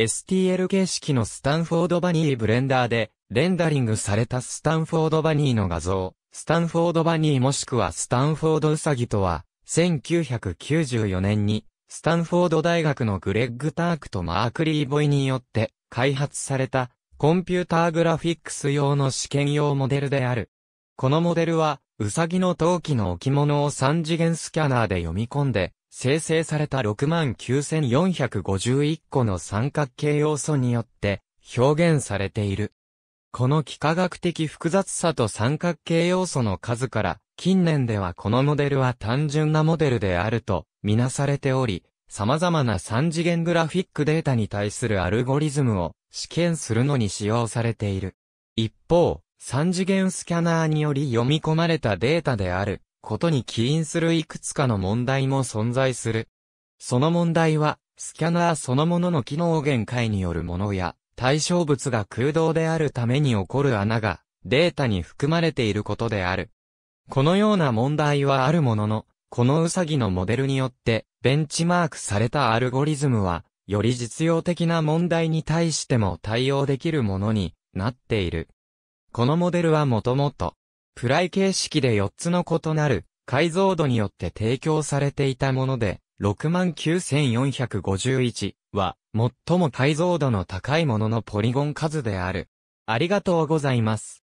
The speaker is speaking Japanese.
STL 形式のスタンフォードバニーブレンダーで、レンダリングされたスタンフォードバニーの画像、スタンフォードバニーもしくはスタンフォードウサギとは、1994年に、スタンフォード大学のグレッグ・タークとマーク・リーボイによって、開発された、コンピューターグラフィックス用の試験用モデルである。このモデルは、ウサギの陶器の置物を3次元スキャナーで読み込んで、生成された69,451個の三角形要素によって表現されている。この幾何学的複雑さと三角形要素の数から、近年ではこのモデルは単純なモデルであるとみなされており、様々な三次元グラフィックデータに対するアルゴリズムを試験するのに使用されている。一方、三次元スキャナーにより読み込まれたデータであることに起因するいくつかの問題も存在する。その問題は、スキャナーそのものの機能限界によるものや、対象物が空洞であるために起こる穴が、データに含まれていることである。このような問題はあるものの、このウサギのモデルによって、ベンチマークされたアルゴリズムは、より実用的な問題に対しても対応できるものになっている。このモデルはもともと、プライ形式で4つの異なる解像度によって提供されていたもので、69451は最も解像度の高いもののポリゴン数である。ありがとうございます。